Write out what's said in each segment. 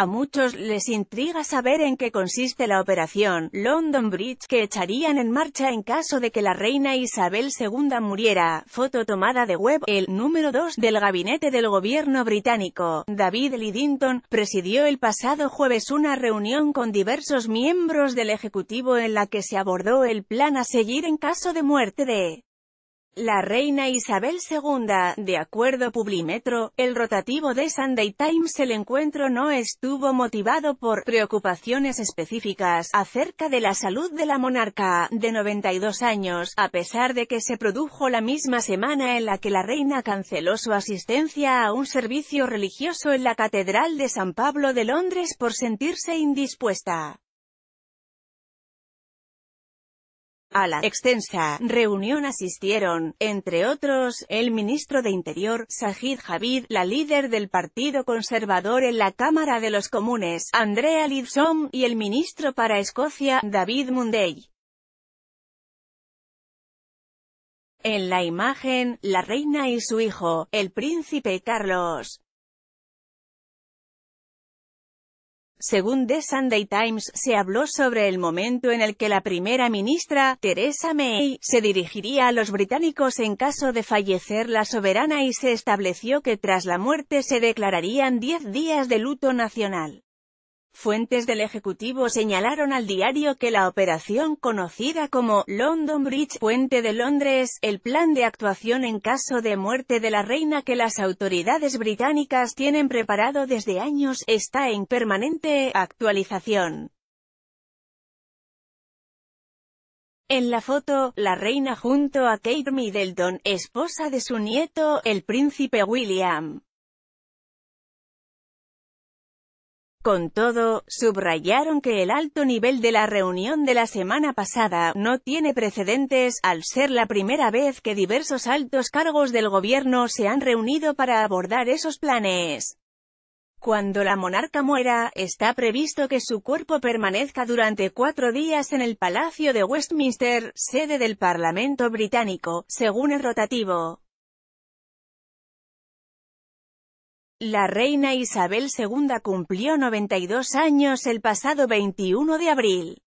A muchos les intriga saber en qué consiste la operación London Bridge que echarían en marcha en caso de que la reina Isabel II muriera. Foto tomada de web, el número 2 del gabinete del gobierno británico. David Lidington presidió el pasado jueves una reunión con diversos miembros del Ejecutivo en la que se abordó el plan a seguir en caso de muerte de la reina Isabel II, de acuerdo Publimetro, el rotativo de Sunday Times el encuentro no estuvo motivado por preocupaciones específicas acerca de la salud de la monarca, de 92 años, a pesar de que se produjo la misma semana en la que la reina canceló su asistencia a un servicio religioso en la Catedral de San Pablo de Londres por sentirse indispuesta. A la extensa reunión asistieron, entre otros, el ministro de Interior, Sajid Javid, la líder del Partido Conservador en la Cámara de los Comunes, Andrea Lidsom, y el ministro para Escocia, David Mundey. En la imagen, la reina y su hijo, el príncipe Carlos. Según The Sunday Times, se habló sobre el momento en el que la primera ministra, Theresa May, se dirigiría a los británicos en caso de fallecer la soberana y se estableció que tras la muerte se declararían 10 días de luto nacional. Fuentes del Ejecutivo señalaron al diario que la operación conocida como London Bridge Puente de Londres, el plan de actuación en caso de muerte de la reina que las autoridades británicas tienen preparado desde años, está en permanente actualización. En la foto, la reina junto a Kate Middleton, esposa de su nieto, el príncipe William. Con todo, subrayaron que el alto nivel de la reunión de la semana pasada no tiene precedentes, al ser la primera vez que diversos altos cargos del gobierno se han reunido para abordar esos planes. Cuando la monarca muera, está previsto que su cuerpo permanezca durante cuatro días en el Palacio de Westminster, sede del Parlamento británico, según el rotativo. La reina Isabel II cumplió 92 años el pasado 21 de abril.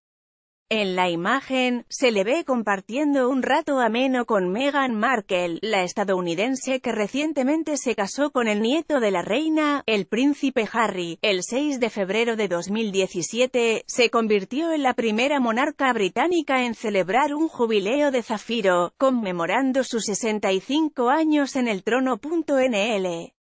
En la imagen, se le ve compartiendo un rato ameno con Meghan Markle, la estadounidense que recientemente se casó con el nieto de la reina, el príncipe Harry. El 6 de febrero de 2017, se convirtió en la primera monarca británica en celebrar un jubileo de zafiro, conmemorando sus 65 años en el trono.nl.